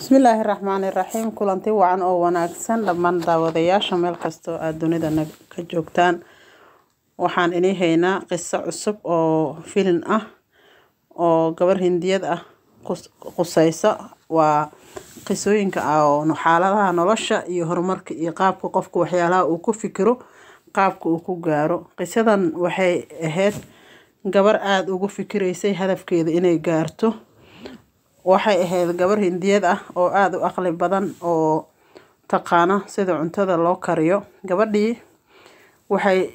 bismillaahi raxmaani raxiim kulanti wacan oo wanaagsan dhammaan daawadayaasha meel kastoo aada dunida ka joogtaan waxaan inii haynaa qiso cusub oo filin ah oo gabar hindiyad ah quseyso waa qisooyinka xaaladaha nolosha iyo horumarka iyo qaabka qofka waxyaalaha uu ku fikiro qaabka uu ku gaaro qisadan waxay ahayd gabar aada ugu fikireysay hadafkeeda inay gaarto waxay ahayd gabar hindiyad ah oo aada u aqli badan oo taqaana sida cuntada loo kariyo gabadhii waxay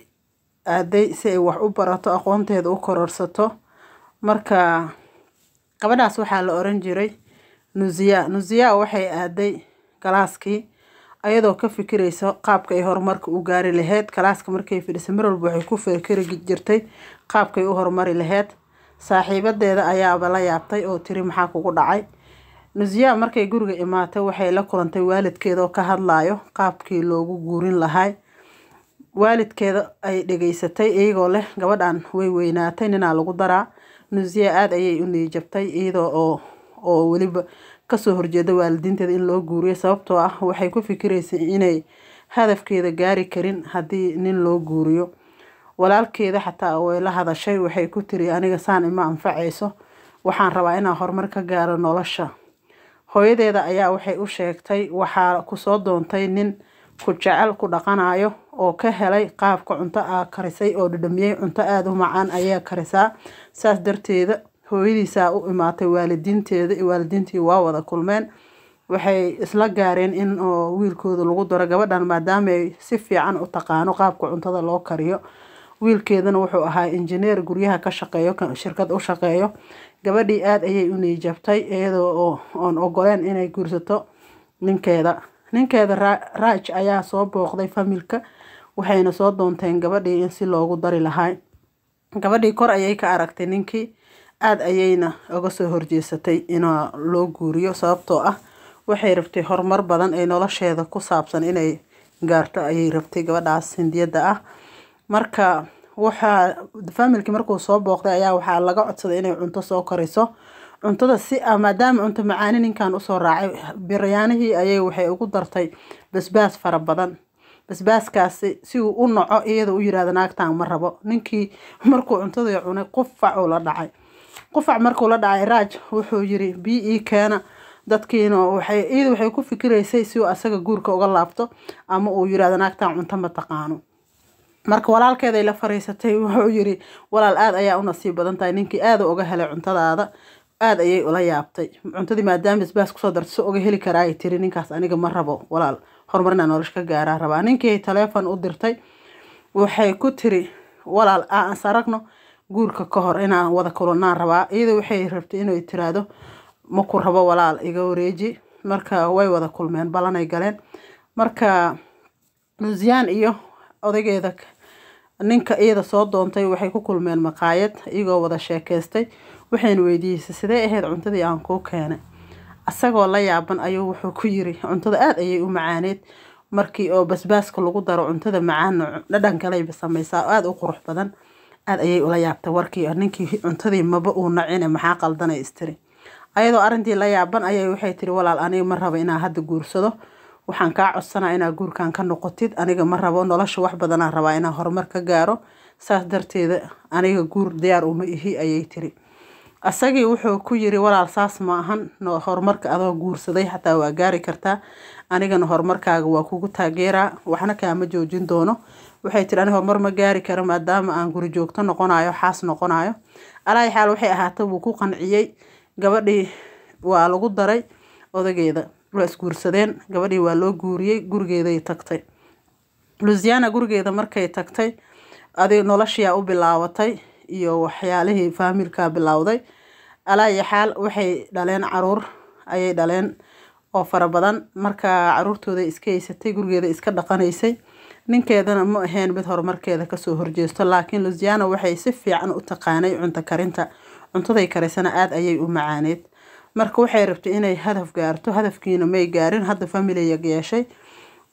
aaday si ay wax u barato aqoonteeda u kororsato marka gabadhaas waxaa la oran jiray nusiya nusiya waxay aaday galaaskii ayadoo ka fikireysa qaabka ay horumarka u gaari laheyd galaaska markay fidhisay mar walba waxay ku fikiri jirtay qaabkay u horumari laheyd saaxiibadeeda ayaaba la yaabtay oo tiri maxaa kugu dhacay nusyaa markay guriga imaatay waxay la kulantay waalidkeeda ka hadlayo qaabkii loogu guurin lahaa waalidkeeda ay dhegeysatay iyagoo leh gabadhan way weynaatay ninaa lagu daraa nusyaa aada ayay u niijabtay iyadoo oo oo weliba kasoo horjeeda waalidiinteeda in loo guuriyo sababtoo ah waxay ku fikiraysay inay hadafkeeda gaari karin haddii nin loo guuriyo walaalkeeda xataa way la hadashay waxay ku tiri aniga saan ima anfacayso waxaan rabaa inaan horumar ka gaaro nolosha hooyadeeda ayaa waxay u sheegtay waxaa kusoo doontay nin ku jecel ku dhaqanayo oo ka helay qaabka cunto a karisay oo dhadhamiyey cunto aada u macaan ayaa karisaa saas darteeda hooyadiisaa u imaatay waalidiinteeda waalidiintii waa wada kulmeen waxay isla gaareen in oo wiilkooda lagu daro gabadhan maadaama si fiican u taqaano qaabka cuntada loo kariyo wiilkeedana wuxuu ahaa injineer guryaha ka shaqeeyo shirkad u shaqeeyo gabadhii aada ayay u niijabtay iyadoo oon ogoleen inay guursato ninkeeda ninkeeda raaj ayaa soo booqday familka waxayna soo doonteen gabadhii in si loogu dari lahaa gabadhii kor ayay ka aragtay ninkii aad ayayna uga soo horjeesatay inaa loo guuriyo sababtoo ah waxay rabtay horumar badan ee nolosheeda ku saabsan inay gaarto ayay rabtay gabadhaas hindiyada ah marka waxaa familki markuu soo booqday ayaa waxaa laga codsaday inay cunto soo kariso cuntada si ah maadaama cunto macaani ninkan usoo raacay biryaanihii ayay waxay ugu dartay basbaas fara badan basbaaskaasi si uu u naco iyada u yirahda naagtaan ma rabo ninkii markuu cuntada cunay qufac uu la dhacay qufac markuu la dhacay raaj wuxuu yiri bii ii e keena dadkiina waxay iyada waxay ku fikiraysay si uu asaga guurka uga laabto ama uu yirahdo naagtaan cunto ma taqaano marka walaalkeeda la fariisatay wuxuu yiri walaal aada ayaa u nasiib badan tahay ninkii aada uga helay cuntadaada aada ayay ula yaabtay cuntadii maadaama basbaas kusoo darta so uga heli karaa ay tiri ninkaas aniga ma rabo walaal horumar inaa ka gaaraa rabaa ninkii taleefon u dirtay waxay ku tiri walaal aans aragno guurka ka hor inaan wada kulanaan rabaa iyadoo waxay rabtay inay tiraahdo maku rabo walaal iga wareeji marka way wada kulmeen balanay galeen marka nuusiyan iyo odaygeeda ninka iyada soo doontay waxay ku kulmeen maqaayad iyagoo wada sheekaystay waxayna weydiiyeysa sidee ahayd cuntadii aan kuu keenay isagoo la yaaban ayuu wuxuu ku yiri cuntada aada ayay u macaaneyd markii oo basbaaska lagu daro cuntada macaan dhadhan kaleyba sameysaa aada u qurux badan aada ayay ula yaabtay warkii ninkii cuntadii maba uu nacine maxaa qaldanay istiri ayadoo arrintii la yaaban ayay waxay tiri walaal aniga ma raba inaa hadda guursado waxaan kaa codsanaa inaa guurkan ka noqotid aniga ma rabo nolosha wax badanaa rabaa inaan horumar ka gaaro saas darteeda aniga guur diyaar uma ihi ayay tiri asagii wuxuu ku yiri walaal saas ma ahan horumarka adoo guursaday xataa waa gaari kartaa anigana horumarkaaga waa kugu taageeraa waxna kaama joojin doono waxay tiri aniga horumar ma gaari karo maadaama aan guri joogto noqonayo xaas noqonayo alaayi xaal waxay ahaatay wuu ku qanciyey gabadhii waa lagu daray odageeda waa isguursadeen gabadhii waa loo guuriyey gurigeeday tagtay lusiana gurigeeda markay tagtay adi noloshiyaa u bilaabatay iyo waxyaalihii faamilkaa bilowday alaayi xaal waxay dhaleen caruur ayay dhaleen oo fara badan markaa caruurtooda iska haysatay gurigeeda iska dhaqanaysay ninkeedana ma aheen mid horumarkeeda kasoo horjeesto laakiin lusiana waxay si fiican u taqaanay cunto karinta cuntaday karisana aad ayay u macaaneed marka waxay rabtay inay hadaf gaarto hadafkiina may gaarin hadda family yag yeeshay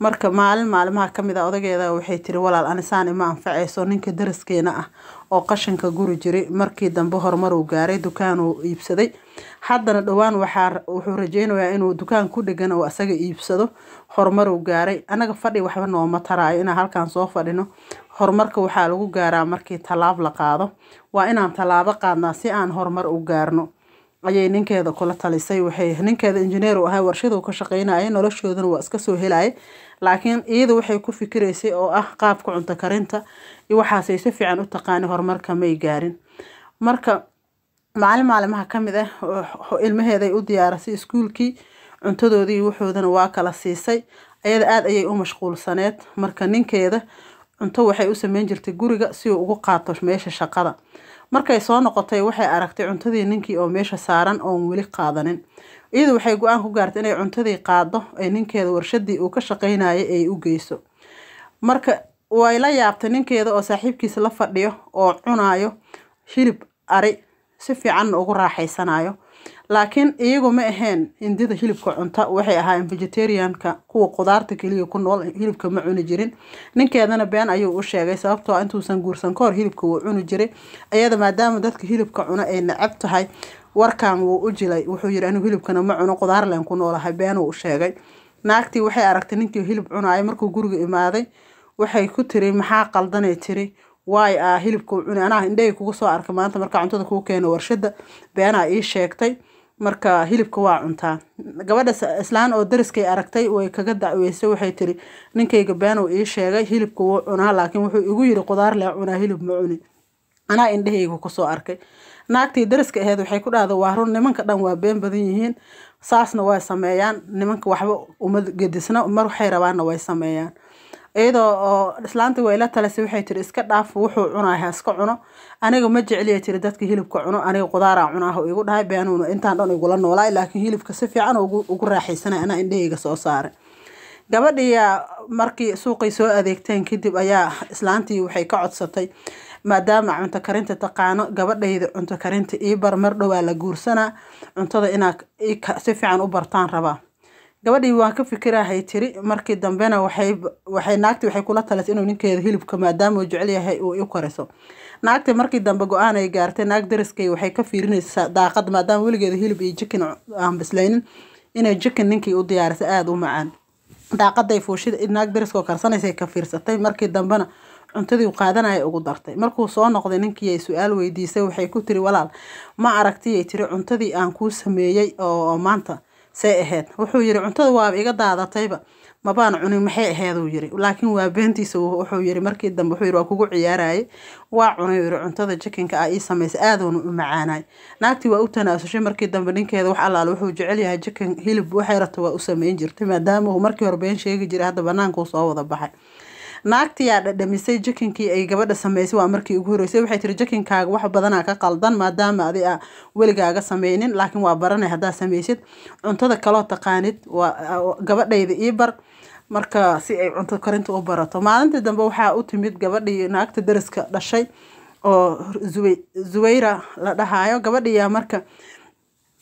marka maalin maalmaha ka a ah odageeda waxay tiri walaal anisaan ima anfacayso ninka dariskeena ah oo qashinka guri jiray markii dambe horumaruu gaaray dukaanuu iibsaday haddana dhowaan wuxuu rajeynayaa inuu dukaan ku dhegan oo asaga iibsado horumaruu gaaray anaga fadhi waxba nooma taraayo inaan halkan soo fadhino horumarka waxaa lagu gaaraa markii tallaab la qaado waa inaan tallaabo qaadnaa si aan horumar u gaarno ayay ninkeeda kula talisay waxay ninkeeda injineer uu ahaa warshada ka shaqeynaya noloshoodana waa iska soo helaya laakiin iyada waxay ku fikiraysay oo ah qaabka cunto karinta iyo waxaasay si fiican u taqaani horumarka may gaarin marka maalin maalimaha ka mid ah ilmaheeday u diyaarisay iskuulkii cuntadoodii wuxuudana waa kala siisay ayada aada ayay u mashquulsaneed marka ninkeeda cunto waxay u sameyn jirtay guriga si uu ugu qaato meesha shaqada markay soo noqotay waxay aragtay cuntadii ninkii oo meesha saaran oon weli qaadanin iyadu waxay go-aan ku gaartay inay cuntadii qaado ee ninkeeda warshaddii uu ka shaqaynayay ay u geyso marka way la yaabtay ninkeeda oo saaxiibkiisa la fadhiyo oo cunaayo hilib ari si fiicanna ugu raaxaysanayo laakiin iyagu ma aheen hindida hilibka cunta waxay ahaayeen vegetarianka kuwa qudaarta keliya ku nool hilibka ma cuni jirin ninkeedana been ayuu u sheegay sababtoo ah intuusan guursan kahor hilibka wuu cuni jiray iyada maadaama dadka hilibka cuno ay nacab tahay warkan wuu u jilay wuxuu yidhi anuu hilibkana ma cuno qudaarleen ku noolahay beenuu u sheegay naagtii waxay aragtay ninkii hilib cunaaya markuu guriga imaaday waxay ku tiri maxaa qaldanay tiri waay a ah, hilibkuu cuni anaa indhahii kugu soo arka maanta markaa cuntada kuu keeno warshada beenaa ii sheegtay marka hilibka waa cuntaa gabadha islaan oo dariskay aragtay way kaga dacweysay waxay tiri ninkayga beenow ii sheegay hilibka wuu cunaa laakiin wuxuu igu yiri qudaar lee cunaa hilib ma cuni anaa indhahaygu kusoo arkay naagtii dariska aheyd waxay ku dhahda waa run nimanka dhan waa been badan yihiin saasna way sameeyaan nimanka waxba uma gedisna mar waxay rabaanna way sameeyaan iyadoo oo islaanta wayla talisa waxay tiri iska dhaaf wuxuu cunaaha iska cuno aniga ma jecliya tiri dadka hilibka cuno aniga qudaara cunaaha igu dhahay beenuuna intaan dhan igula noolaa laakiin hilibka si fiican ugu raaxaysanay anaa indhahayga soo saaray gabadhiyaa markii suuqay soo adeegteen kadib ayaa islaantii waxay ka codsatay maadaama cunto karinta taqaano gabadhayda cunto karinta ii bar mar dhowaa la guursanaa cuntada inaa si fiican u bartaan rabaa gabadhii waan ka fikirahay tiri markii dambena waxay waxay naagtii waxay kula talasay inuu ninkeeda hilibka maadaama uu jecel yahay uu i koriso naagtii markii dambe go-aan ay gaartay naag dariskay waxay ka fiirinaysaa daaqad maadaama weligeeda hilib iyo jikin aan bislaynin inay jikin ninkii u diyaarisay aada u macaan daaqaday fuushida naag dariskoo karsanaysay ka fiirsatay markii dambena cuntadii qaadanaya ugu dartay markuu soo noqday ninkii ay su-aal weydiisay waxay ku tiri walaal ma aragtiyay tiri cuntadii aan kuu sameeyey oo maanta say ahayd wuxuu yidhi cuntada waaba iga daadatayba mabaan cunin maxay aheeduu yiri laakiin waa beentiisa wuxuu yiri markii dambe wuxuu yiri waa kugu ciyaarayay waa cunay yiri cuntada jikinka a ah ii samaysay aaduuna u macaanay naagtii waa u tanaasushay markii dambe ninkeeda wax allaale wuxuu jecel yahay jikin hilib waxay rabta waa u sameyn jirtay maadaama uu markii hore been sheegi jiray hadda banaanka uu soo wada baxay naagtiyaa dhadhamisay jakinkii ay gabadha sameysay waa markii ugu horreysay waxay tiri jakinkaaga wax badanaa ka qaldan maadaama adi a weligaaga sameynin laakiin waa baranay haddaa sameysid cuntada kaloo taqaanid gabadhayda ii bar marka si ay cunto karinta u barato maalintii dambe waxaa u timid gabadhii naagta dariska dhashay oo zuweyra la dhahayo gabadhiyaa marka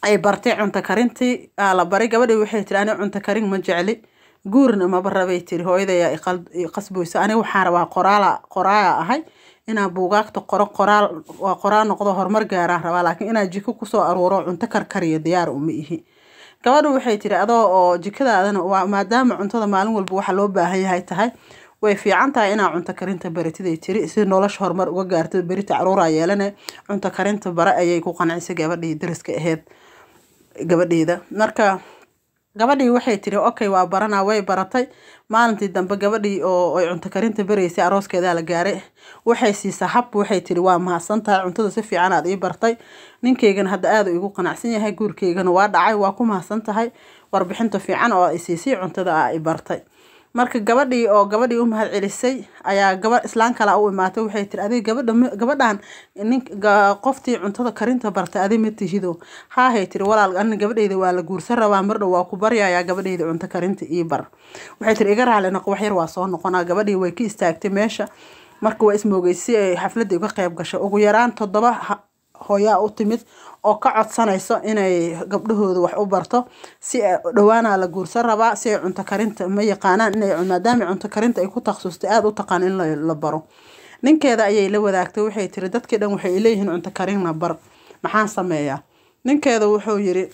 ay bartay cunto karintii aa la baray gabadhii waxay tiri ani cunto karin ma jecli guurna maba rabay tiri hooyadayaa iqasboysa aniga waxaan rabaa qoraala qoraala ahay inaan buugaagta qoro qoraal waa qoraal noqdo horumar gaaraan ah rabaa laakiin inaan jiko kusoo aruuro cunto karkariyo diyaar uma ihi gabadhu waxay tiri adoo oo jikadaadana waa maadaama cuntada maalin walba waxa loo baahan yahay tahay way fiican tahay inaa cunto karinta baratiday tiri si nolosha horumar uga gaarta berita caruuraa yeelane cunto karinta bare ayay ku qancisay gabadhii dariska aheyd gabadheeda marka gabadhii waxay tiri okay waa baranaa way baratay maalintii dambe gabadhii oo ay cunto karinta baraysay arooskeedaa la gaaray waxay siisaa hab waxay tiri waa mahadsantahay cuntada si fiican aad ii bartay ninkaygana hadda aada igu qanacsan yahay guurkaygana waa dhacay waa ku mahadsantahay warbixinta fiican oo ay siisay cuntada aa i bartay marka gabadhii oo gabadhii u mahad celisay ayaa gabadh islaan kala u imaatay waxay tiri adig gabadhan qoftii cuntada karinta bartay adig ma tihido haahey tiri walaal ani gabadheyda waa la guursan rabaa mardhow waa ku baryayaa gabadheyda cunto karinta ii bar waxay tiri iga raali noqo wax yar waa soo noqonaa gabadhii way ka istaagtay meesha marka waa ismoogeysay ay xafladda uga qayb gashay ugu yaraan toddoba hooyaa u timid oo ka codsanayso inay gabdhahooda wax u barto si eh, dhawaana la guursan rabaa si ay cunto karinta ma yaqaanaan ina maadaama cunto karinta ay ku takhasustay aada u taqaan in la baro ninkeeda ayay la wadaagtay waxay tiri dadkii dhan waxay leeyihiin cunto karinna bar maxaan sameeyaa ninkeeda wuxuu yiri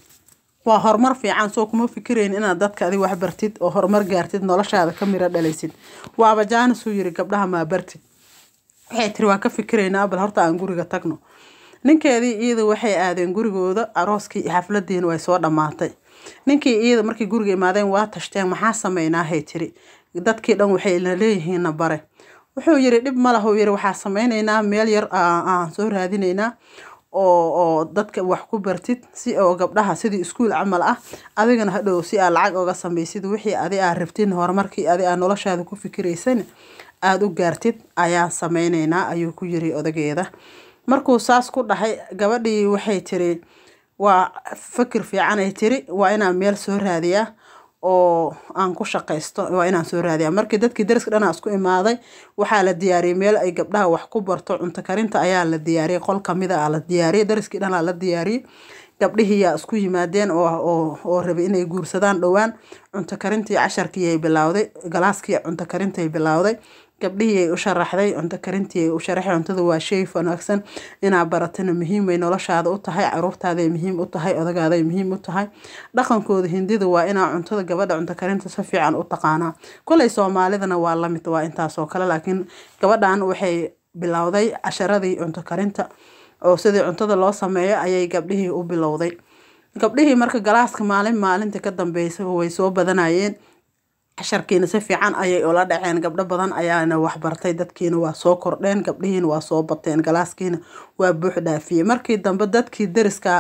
waa horumar fiican soo kuma fikirayn inaad dadka adig wax bartid oo horumar gaartid noloshaada ka miro dhalaysid waaba jaanis yiri gabdhaha maa bartid waxay tiri waan ka fikiraynaa abal horta aan guriga tagno ninkeedii iida waxay aadeen gurigooda arooskii xafladiina way soo dhammaatay ninkii iyada markii guriga imaadeen waa tashteen maxaa sameynaa tiri dadkii dhan waxayna leeyihiinna bare wuxuu yiri dhib ma laha waxaa sameynaynaa meel yar aan soo raadinaynaa oo oo dadka wax ku bartid si oo gabdhaha sidii iskuul camal ah adigana hadhow si aad lacag oga samaysid wixii adi aa rabtin horumarkii adi aa noloshaada ku fikiraysan aada u gaartid ayaan sameynaynaa ayuu ku yiri odageeda markuu saas ku dhahay gabadhii waxay tiri waa fikir fiicanay tiri waa inaan meel soo raadiya oo aan ku shaqaysto waa inaan soo raadiyaa markii dadkii dariska dhanaa isku imaaday waxaa la diyaariyey meel ay gabdhaha wax ku barto cunto karinta ayaa la diyaariyey qol kamida aa la diyaariyey dariskii dhanaa la diyaariyey gabdhihiiyaa isku yimaadeen oo rabay inay guursadaan dhowaan cunto karintii casharkiiay bilowday galaaskii cunto karintay bilowday gabdhihii ay u sharaxday cunto karintii u sharaxay cuntada waa shay wanaagsan inaa baratana muhiim way noloshaada u tahay caruurtaaday muhiim u tahay odagaaday muhiim u tahay dhaqankooda hindida waa inaa cuntada gabadha cunto karinta si fiican u taqaanaa koley soomaalidana waa lamid waa intaasoo kale laakiin gabadhan waxay bilowday casharadii cunto karinta oo sidii cuntada loo sameeyo ayay gabdhihii u bilowday gabdhihii marka galaaska maalin maalinta ka dambeysa way soo badanayeen casharkiina si fiican ayay ula dhaceen gabdho badan ayaana waxbartay dadkiina waa soo kordheen gabdhihiina waa soo bateen galaaskiina waa buux dhaafiyey markii dambe dadkii deriska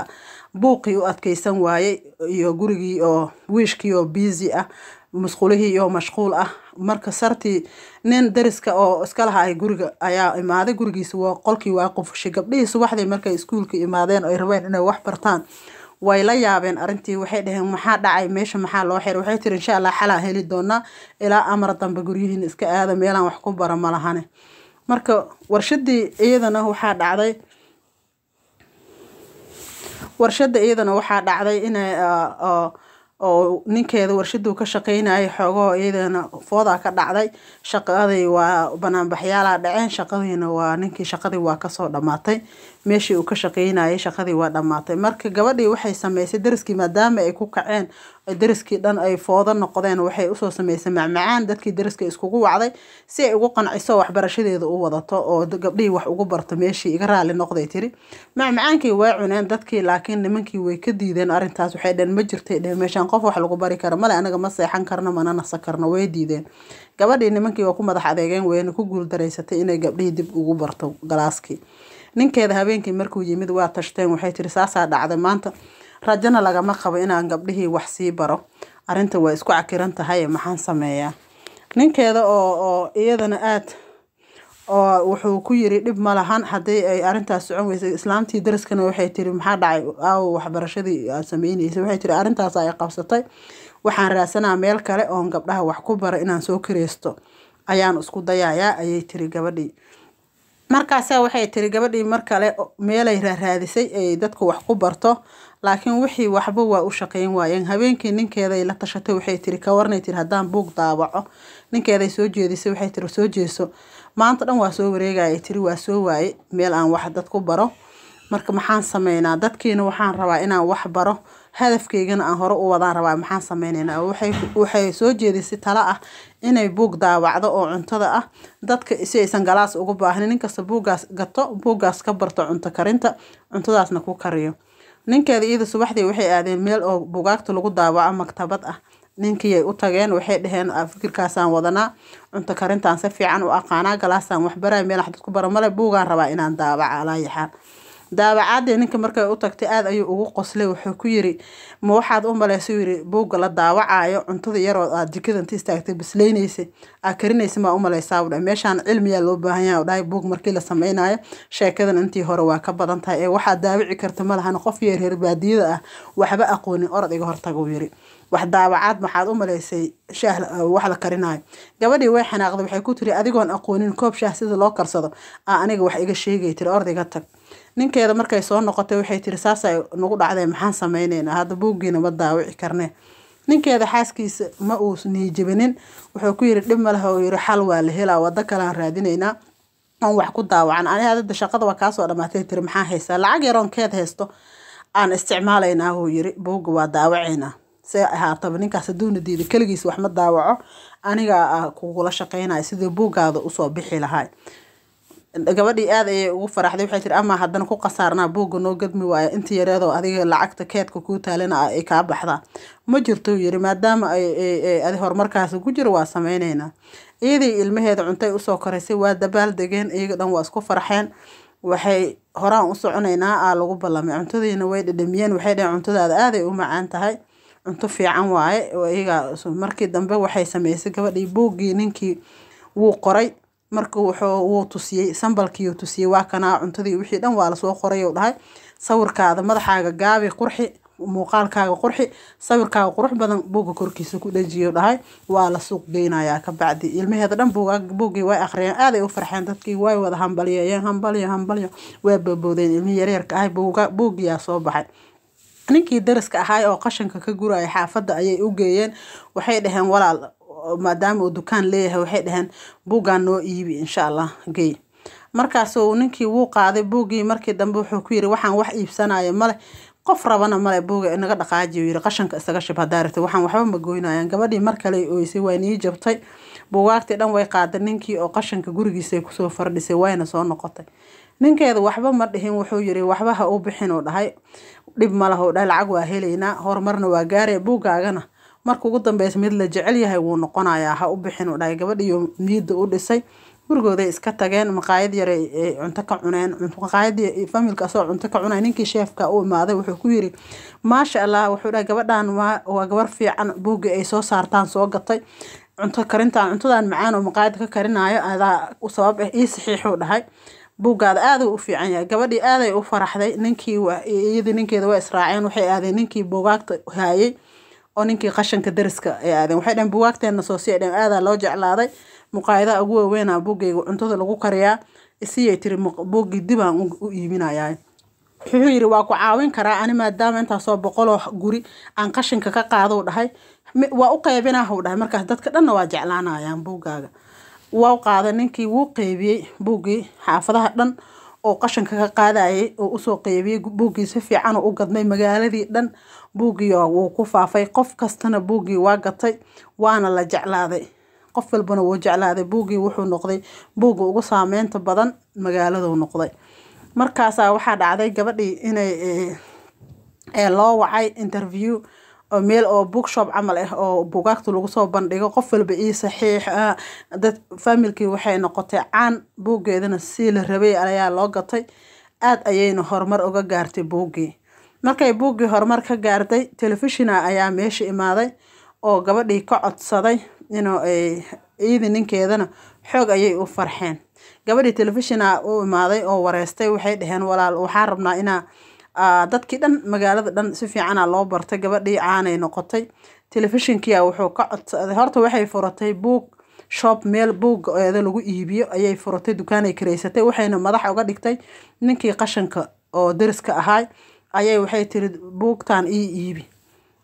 buuqii u adkeysan waayey iyo gurigii oo wiishkii oo biisi ah musqulihii oo mashquul ah marka sartii nin deriska oo iska laha guriga ayaa imaaday gurigiisa qolkii waa qufushay gabdhihii subaxdii markay iskuulka imaadeen ay rabeen inay wax bartaan way la yaabeen arintii waxay dhaheen maxaa dhacay meesha maxaa loo xir waxay tiri insha allah xalaa heli doonaa ilaa amar dambe guryihiin iska aada meelaan wax ku bara malahane marka warshadii iyadana waxaa dhacday warshada iyadana waxaa dhacday inay ah, ah, oo ninkeeda warshaduu ka shaqeynayay xoogaho iyadana foodaa ka dhacday shaqadii waa banaanbaxyaalaa dhaceen shaqadiina waa ninkii shaqadii waa kasoo dhammaatay meeshii uu ka shaqaynayay shaqadii waa dhammaatay marka gabadhii waxay samaysay daraskii maadaama ay ku kaceen daraskii dhan ay foodo noqdeen waxay usoo sameysay macmacaan dadkii daraska iskugu wacday si ay ugu qanciso waxbarashadeeda u wadato oo gabdhihii wax ugu barto meeshii iga raali noqday tiri macmacaankii waa cuneen dadkii laakiin nimankii way ka diideen arintaas waxay dheen ma jirtay dheen meeshaan qof wax lagu bari kara male anaga ma seexan karno mana nasan karno way diideen gabadhii nimankii waa ku madax adeegeen wayna ku guuldareysatay inay gabdhihii dib ugu barto galaaskii ninkeeda habeenkii markuu yimid waa tashteen waxay tiri saasaa dhacday maanta rajana lagama qabo inaan gabdhihii wax sii baro arrinta waa isku cakiran tahay maxaan sameeyaa ninkeeda oo oo iyadana aada oo wuxuu ku yiri dhib malahan lahan haddii ay arrintaas socon weysay islaamtii daraskana waxay tiri maxaa dhacay aawo waxbarashadii aad sameyneysay waxay tiri arrintaas ay qabsatay waxaan raasanaa meel kale oon gabdhaha wax ku bara inaan soo kireysto ayaan isku dayayaa ayay tiri gabadhii markaasaa waxay tiri gabadhii mar kale meelay raaraadisay ay dadku wax ku barto laakiin wixii waxba waa u shaqeyn waayeen habeenkii ninkeeday la tashatay waxay tiri kawarnay tiri haddaan buug daawaco ninkeeday soo jeedisay waxay tiri soo jeeso maanta dhan waa soo wareegaya tiri waa soo waaye meel aan wax dad ku baro marka maxaan sameynaa dadkiina waxaan rabaa inaan wax baro hadafkeygana aan hore u wadaan rabaa maxaan sameyneyna waxay soo jeedisay talo ah inay buug daawacdo oo cuntada ah dadka si aysan galaas ugu baahnin ninkasta buuggaas gato buuggaas ka barto cunto karinta cuntadaasna ku kariyo ninkeeda iyada subaxdii waxay aadeen meel oo bugaagta lagu daawaco maktabad ah ninkiiyay u tageen waxay dhaheen fikirkaasaan wadanaa cunto karintaan si fiican u aqaanaa galaasaan waxbaraa meel xadad ku male buugaan rabaa inaan daawaca alaayaxaan daawacaadii ninka markay u tagtay aada ayuu ugu qoslay wuxuu ku yiri ma waxaad u malaysau yiri buugga la daawacayo cuntada yaroo aad jikada istaagtay basleynaysa aa karinaysa maa u malaysaau dhahay meeshaan cilmiyaa loo baahan yaha dhahay buug markii la sameynayo sheekadan intii hore waa ka badan tahay ee waxaad daawici karta ma lahan qof yareer baadiyada ah waxba aqoonin orod iga hortaga uu yiri wax daawacaad maxaad u malaysay shaah wax la karinayo gabadhii way xanaaqday waxay ku tiri adigoon aqoonin koob shaah sida loo karsado aa aniga wax iga sheegay tiri ordayga tag ninkeeda markay soo noqotay waxay tiri saasay nagu dhacday maxaan sameyneynaa hadda buuggiina ma daawici karne ninkeeda xaaskiisa ma uu niijibinin wuxuu ku yiri dhib maleh oo yiri xal waa la helaa waddo kalean raadinaynaa oon wax ku daawacan ani adada shaqadaba kaasoo dhamaatay tiri maxaa haysaa lacag yaroon keed haysto aan isticmaalaynaa huu yiri buugga waa daawacaynaa se ahaataba ninkaas haduuna diida keligiis wax ma daawaco anigaa ah, kugula shaqeynaya sidii buuggaada usoo bixi lahay gabadhii aad ayay ugu faraxday waxay tiri amaa haddana ku khasaarnaa buugga noo gadmi waayo inta yareedoo adiga lacagta keedka kuu taalana ah ay kaa baxdaa ma jirtou yiri maadaama ay horumarkaasi ku jiro waa sameyneynaa iyadii ilmaheeda cuntay usoo koraysay waa dabaal degeen iyaga dhan waa isku farxeen waxay horaan u soconeynaa aa lagu ballamay cuntadiina way dhadhamiyeen waxay dhaheen cuntadaada aaday u macaan tahay cunto fiican waaye iyagaa markii dambe waxay sameysay gabadhii buuggii ninkii wuu qoray marka wuu tusiyey sambalkii tusiyey waa kanaa cuntadii wixii dhan waa lasoo qoray dhahay sawirkaada madaxaaga gaabi qurxi muuqaalkaaga qurxi sawirkaaga qurux badan buugga korkiisa ku dhajiyo dhahay waa la suuq geynayaa kabacdi ilmaheeda dhan buuggii way akhriyeen aaday u farxeen dadkii way wada hambaliyayeen hambalyo hambalyo waa boobowdeen ilmihii yareerka ahay buuggiyaa soo baxay ninkii dariska ahaay oo qashanka ka guraya xaafadda ayay u geeyeen waxay dhaheen walaal maadaama uu dukaan leeyahay waxay dhaheen buuggaan noo iibi insha allah gey markaasuu ninkii wuu qaaday buuggii markii dambe wuxuu ku yiri waxaan wax iibsanayo male qof rabana male buuga inaga dhaqaaji yiri qashanka isaga shib hadaa rabta waxaan waxba ma goynayaan gabadhii mar kale ooysay waa nii jabtay buugaagtii dhan way qaaday ninkii oo qashanka gurigiisa kusoo fardhisay wayna soo noqotay ninkeeda waxba ma dhihin wuxuu yiri waxba u bixin dhahay dhib ma lahou lacag waa helaynaa horumarna waa gaaraya buuggaagana marka ugu dambeysa mid la jecel yahay wuu noqonayaa ha u bixin u dhahay gabadhiyo u dhisay gurigooday iska tageen maqaayad yare cunto ka cuneen maqaayadii familka asoo cunto ka cunay ninkii sheefka u imaaday wuxuu ku yiri maasha allah wuxuu dhahay gabadhan waa gabar fiican buugga ay soo saartaan soo gatay cunto karintaan cuntadan macaan oo maqaayad ka karinaayo adaa sabab ah ii saxiixuu dhahay buuggaada aaday u fiican yahay gabadhii aaday u faraxday ninkii iyadii ninkeeda waa israaceen waxay aadeen ninkii buugaagta haayay oo ninkii qashanka deriska ay aadeen waxay dhaheen buwaagteenna soo sii ay dhaheen aadaa loo jeclaaday muqaayadaha ugu waaweynaa buuggayga cuntada lagu kariyaa isiyay tiri buuggii dibaan u iibinayaa wuxuu yidhi waa ku caawin karaa ani maadaama intaasoo boqoloo guri aan qashinka ka qaadou dhahay waa u qaybinaahuu dhahay markaas dadka dhanna waa jeclaanayaan buuggaaga waa u qaada ninkii wuu qeybiyey buuggii xaafadaha dhan oo qashanka ka qaadayay oo usoo qeybiyey buuggii si fiican u gadnay magaaladii dhan buuggii wuu ku faafay qof kastana buuggii waa gatay waana la jeclaaday qof walbana wuu jeclaaday buuggii wuxuu noqday buugga ugu saameynta badan magaaladuu noqday markaasaa waxaa dhacday gabadhii inay eh, eh, loo wacay interview oo meel oo bookshop camal ah oo buugaagta lagu soo bandhigo qof walba ii saxiix ah. dad faamilkii waxay noqotay caan buuggeedana si la rabay ayaa loo gatay aada ayayna horumar uga gaartay buuggii markay buuggii horumar ka gaartay telefishina ayaa meesha imaaday oo gabadhii ka codsaday inuu eh, iidi ninkeedana xoog ayay u farxeen gabadhii telefishina u imaaday oo wareystay waxay dhaheen walaal waxaan rabnaa inaa Ah, dadkii dhan magaalada dhan si fiicana loo bartay gabadhii caanay noqotay telefishinkia wuxuu ka codsaday horta waxay furatay buug shop meel buugeeda lagu iibiyo ayay furatay dukaanay karaysatay waxayna madaxa uga dhigtay ninkii qashanka oo dariska ahaay ayay waxay tiri buugtan ii iibi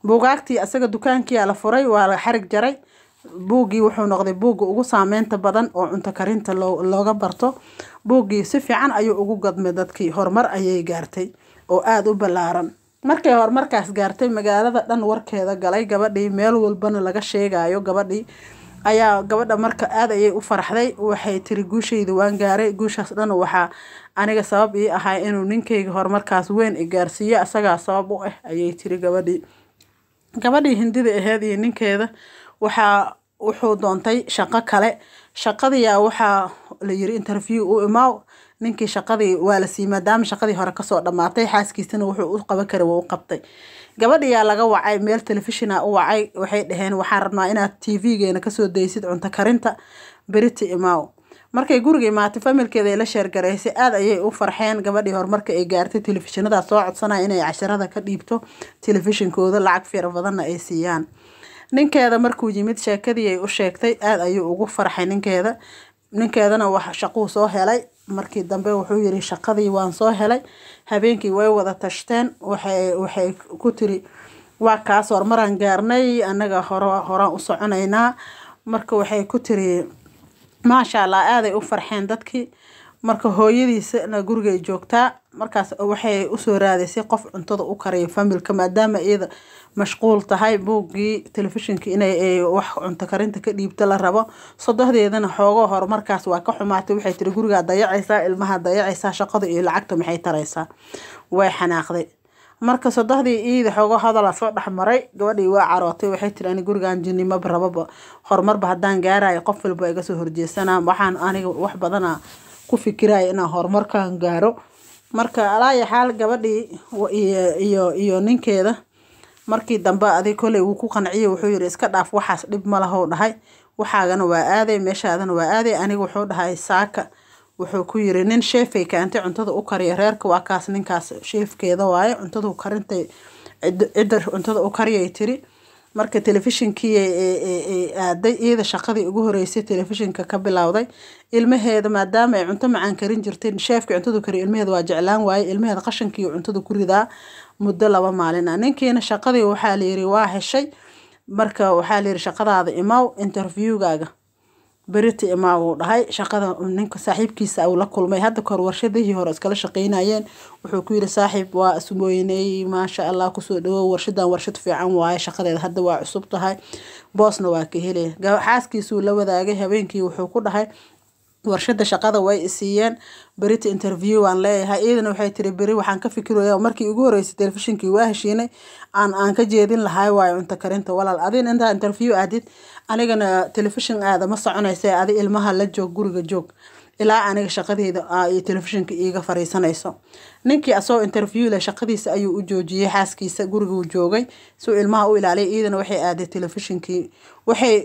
buugaagtii asaga dukaankiia la furay waa la xarig jaray buuggii wuxuu noqday buugga ugu saameynta badan oo cunto karinta looga barto buuggii si fiican ayuu ugu gadmay dadkii horumar ayay gaartay oo aada u ballaaran markay horumarkaas gaartay magaalada dhan warkeeda galay gabadhii meel walbana laga sheegayo gabadhii ayaa gabadha marka aada ayay u faraxday waxay tiri guushayda waan gaaray guushaas dhan waxaa aniga sabab ii ahaa inuu ninkayga horumarkaas weyn i gaarsiiyo asagaa sabab u ah ayay tiri gabadhii gabadhii hindida aheed iyo ninkeeda waxaa wuxuu doontay shaqo kale shaqadiyaa waxaa la yiri interview u imaaw ninkii shaqadii waa la siiyey maadaama shaqadii hore kasoo dhammaatay xaaskiisana wuxuu u qaban kara waa u qabtay gabadhiyaa laga wacay meel telefishina u wacay waxay dhaheen waxaan rabnaa inaad t v-geena kasoo daysid cunto karinta beriti imaaw markay guriga imaatay familkeeda ay la sheergaraysay aada ayay u farxeen gabadhii horumarka ay gaartay telefishinadaa soo codsanaya inay casharada ka dhiibto telefishinkooda lacag fira badanna ay siiyaan ninkeeda markuu yimid sheekadii ay u sheegtay aada ayuu ugu farxay ninkeeda ninkeedana wax shaquu soo helay markii dambe wuxuu yiri shaqadii waan soo helay habeenkii way wada tashteen waxay ku tiri waa kaas horumaraan gaarnay anaga hore horaan u soconaynaa marka waxay ku tiri maasha allah aaday u farxeen dadkii marka hooyadiisana gurigay joogtaa markaas waxay usoo raadisay qof cuntada u karaya familka maadaama iyada mashquul tahay buuggii telefishinka inay wax cunto karinta ka dhiibto la rabo sodohdeedana xoogoo hor waa ka xumaatay waxay tiri gurigaa dayacaysaa ilmaha dayacaysaa shaqada iyo lacagta maxay taraysaa way xanaaqday marka sodohdii iida xoogo hadala soo dhexmaray gabadhii waa carootay waxay tiri ani gurigan jinnimaba rababa horumarba haddaan gaarayo qof walba iga soo horjeesanaa waxaan aniga wax badana ku fikiraya inaan horumarkan gaaro marka alaayaxaal gabadhii iyo iyo ninkeeda markii dambe adig koley wuu ku qanciye wuxuu yidhi iska dhaaf waxaas dhib ma dhahay waxaagana waa aaday meeshaadana waa aaday aniga wuxuu dhahay saaka wuxuu ku yiri nin sheefay kaanti cuntada u kariya reerka waa kaas ninkaas sheefkeeda waaye cuntadu karintay cidda cuntada u kariyay tiri marka telefishinkii aaday iyada shaqadii ugu horeysay telefishinka ka bilowday ilmaheeda maadaama ay cunto macaan karin jirtay sheefka cuntadu kariya ilmaheeda waa jeclaan waaye ilmaheeda qashankii cuntadu ku ridaa muddo laba maalin ah ninkiina shaqadii waxaa la waa heshay marka waxaa la shaqadaada imaw interviewgaaga berita imaaw uu dhahay shaqada ninka saaxiibkiisa uu la kulmay hadda kor warshadihii hore iskala shaqeynayeen wuxuu ku yiri saaxiib waa isweyney maasha allah kusoo dhawow warshadan warshad fiican waaye shaqadeeda hadda waa cusub tahay boosna waa ka helaya xaaskiisuu la wadaagay habeenkii wuxuu ku dhahay warshada shaqada way isiiyeen berita interview waan leeyahay iyadana waxay tiri beri waxaan ka fikiraya markii ugu horreysay telefishinkii waa heshiinay aan aan ka jeedin lahay waayo cunto karinta walaal adin intaa interview aadid anigana telefishin aadama ma soconaysa adi ilmaha la joog guriga joog ilaa aniga shaqadeyda telefishinka iiga fariisanayso ninkii asagoo interviewle shaqadiisa ayuu u joojiyey xaaskiisa guriguu joogay suu ilmaha u ilaaliyay iidana waxay aaday telefishinkii waxay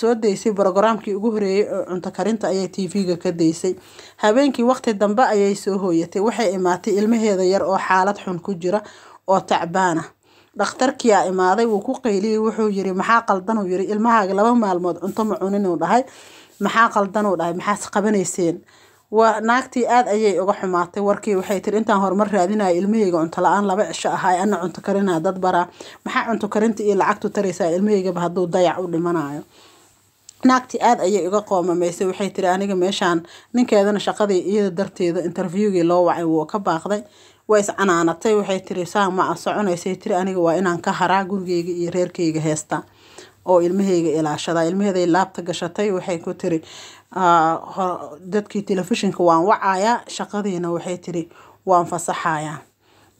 soo daysay brogaraamkii ugu horeeyey oo cunto karinta ayay tv-ga ka daysay habeenkii waqti dambe ayay soo hooyatay waxay imaatay ilmaheeda yar oo xaalad xun ku jira oo tacbaana dhakhtarkii imaaday wuu ku qayliyey wuxuu yiri maxaa qaldanuu yiri ilmahaaga laba maalmood cunto ma cuninuu dhahay maxaa qaldan uu dhahay maxaas qabanayseen waa naagtii aada ayay uga xumaatay warkii waxay tiri intaan horumar raadinaya ilmaheyga cunto la-aan laba cisho ahaa ana cunto karina dad baraa maxaa cunto karinta iyo lacagtu taraysaa ilmaheygaba hadduu dayac u dhimanayo naagtii aada ayay iga qoomamaysay waxay tiri aniga meeshaan ninkeedana shaqadii iyada darteeda interviewgii loo wacay wuu ka baaqday waa iscanaanatay waxay tiri saa ma soconaysay tiri aniga waa inaan ka haraa gurigeyga iyo reerkeyga heesta oo ilmaheyga ilaashada ilmaheeday laabta gashatay waxay ku tiri ah, dadkii telefishinka waan wacayaa shaqadiina waxay tiri waan fasaxayaa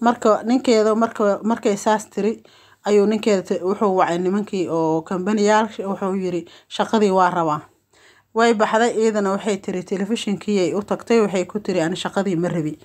marka ninkeeda marka markay saas tiri ayuu ninkeeda wuxuu wacay nimankii oo kambaniyaal wuxuu yiri shaqadii waa rabaa way baxday iidana waxay tiri telefishinkii u tagtay waxay ku tiri ani shaqadii ma rabi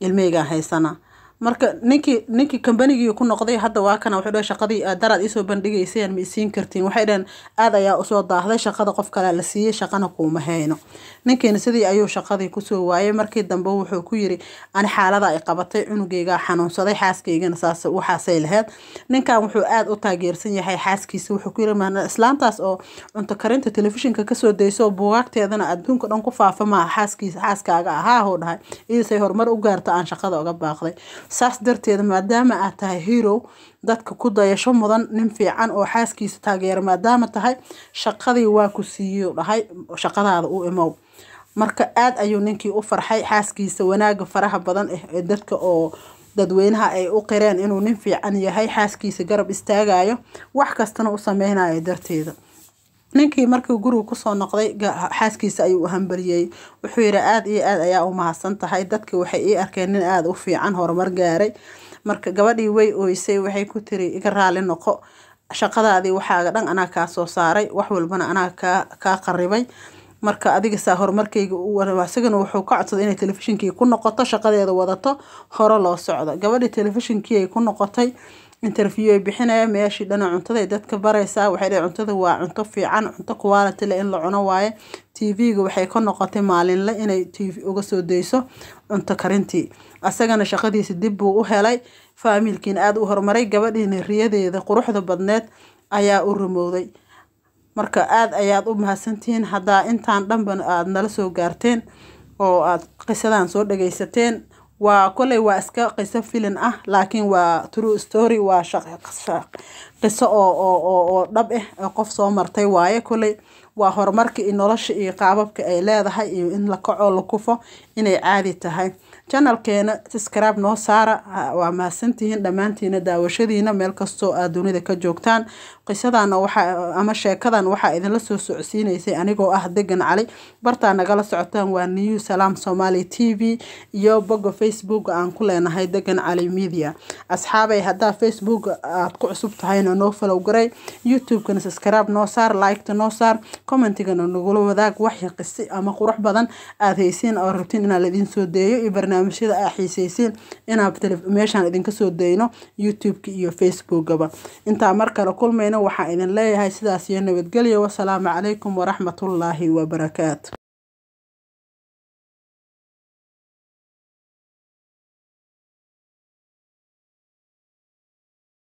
ilmeygaa haysana marka ninkii ninkii kambanigii ku noqday hadda waa kana wuxuu dhahay shaqadii ah, daraad iisoo bandhigaysayaan ma isiin kartiin waxay dhaheen aad ayaa usoo daahday shaqada qof kale la siiyey shaqana kuuma hayno ninkiina sidii ayuu shaqadii kusoo waayay markii dambe wuxuu ku yiri ani xaalada ay qabatay cunugeygaa xanuunsaday xaaskaygana saas waxaasay laheyd ninkan wuxuu aad u taageersan yahay xaaskiisa wuxuu ku yiri maana islaantaas oo cunto karinta telefishinka kasoo dayso buugaagteedana adduunka dhan ku faafa maaha xaaskiisa xaaskaaga ahaa dhahay iidasay horumar u gaarto aan shaqada oga baaqday saas darteeda maadaama aad tahay hero dadka ku dayasho mudan nin fiican oo xaaskiisa taageera maadaama tahay shaqadii waa ku siiyu dhahay shaqadaada u imow marka aada ayuu ninkii u farxay xaaskiisa wanaaga faraha badan ah ee dadka oo dadweynaha ay u qireen inuu nin fiican yahay xaaskiisa garab istaagayo wax kastana u sameynayo darteeda ninkii markii guriga kusoo noqday xaaskiisa ayuu u hambaliyey wuxuu yidhi aada iyo aada ayaa u mahadsan tahay dadkii waxay ii arkeen nin aada u fiican horumar gaaray marka gabadhii way ooysay waxay ku tiri iga raali noqo shaqadaadii waxaaga dhan anaa kaa soo saaray wax walbana anaa kaa kaa qaribay marka adiga horumarkayga isagana wuxuu ka codsaday inay telefishinkii ku noqoto shaqadeeda wadato hore loo socdo gabadhii telefishinkii ay ku noqotay interview ay bixinaya meeshii dhan cuntada ay dadka baraysaa waxay dhaheen cuntada waa cunto fiican cunto quality le in la cuno waaye ga waxay ka noqotay maalinle inay tv uga soo dayso cunto karintii asagana shaqadiisi dib buu u helay faamilkiina aada u horumaray gabadhiina riyadeeda quruxda badneed ayaa u rumowday marka aada ayaad u mahadsantihiin haddaa intaan dhanban aada nala soo gaarteen oo aada qisadan soo dhagaysateen waa koley waa iska qiso filin ah laakiin waa true story waa qiso oo oo dhab ah oo qof soo martay waaye koley waa horumarka iyo nolosha iyo qaababka ay leedahay iyo in la kaco la kufo inay caadi tahay janalkeena saskaraab noo saara ah, waa mahadsantihiin dhammaantiina daawashadiina meel kastoo aad dunida ka joogtaan qisadan ama sheekadan waxaa idinla soo socodsiinaysay anigoo ah degan cali bartaa nagala socotaan waa new salaam somaali t v iyo bogga facebook aan ku leenahay degan cali media asxaabay haddaa facebook aad ku cusub tahayna noo falow garay youtube-kana noo saar liketa noo saar commentigana nagula wadaag waxi qisi ama qurux badan aad haysiin oo rabtiin inaa laidiin soo deeyo iyo barnaamij barnaamijyada aa xiisayseen inaan meeshaan idinka soo dayno youtube-ka iyo facebookaba intaa mar kale kulmayna waxaan idin leeyahay sidaas iyo nabadgelya wasalaamu calaykum waraxmatullaahi wabarakaatu